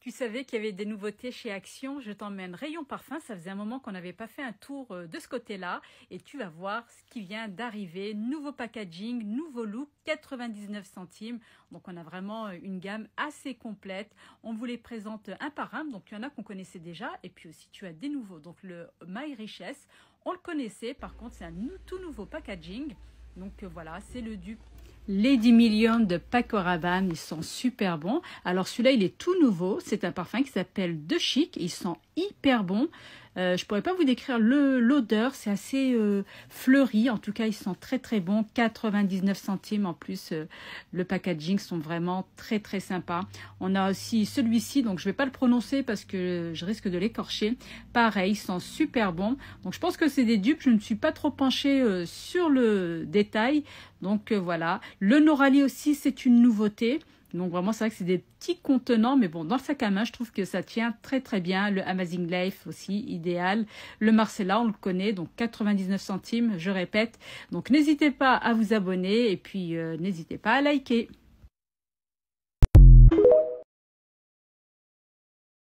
Tu savais qu'il y avait des nouveautés chez Action. Je t'emmène rayon parfum. Ça faisait un moment qu'on n'avait pas fait un tour euh, de ce côté-là. Et tu vas voir ce qui vient d'arriver. Nouveau packaging, nouveau look, 99 centimes. Donc on a vraiment euh, une gamme assez complète. On vous les présente euh, un par un. Donc il y en a qu'on connaissait déjà. Et puis aussi tu as des nouveaux. Donc le My Richesse, on le connaissait. Par contre, c'est un tout nouveau packaging. Donc voilà, c'est le dupe les 10 millions de Paco Rabanne, ils sont super bons. Alors celui-là, il est tout nouveau. C'est un parfum qui s'appelle De Chic. Ils sont hyper bon. Euh, je pourrais pas vous décrire l'odeur, c'est assez euh, fleuri. En tout cas, ils sont très très bons. 99 centimes en plus. Euh, le packaging sont vraiment très très sympas. On a aussi celui-ci, donc je ne vais pas le prononcer parce que je risque de l'écorcher. Pareil, ils sont super bons. Donc je pense que c'est des dupes. Je ne suis pas trop penchée euh, sur le détail. Donc voilà. Le Norali aussi, c'est une nouveauté. Donc vraiment, c'est vrai que c'est des petits contenants, mais bon, dans le sac à main, je trouve que ça tient très très bien. Le Amazing Life aussi, idéal. Le Marcella, on le connaît, donc 99 centimes, je répète. Donc n'hésitez pas à vous abonner et puis euh, n'hésitez pas à liker.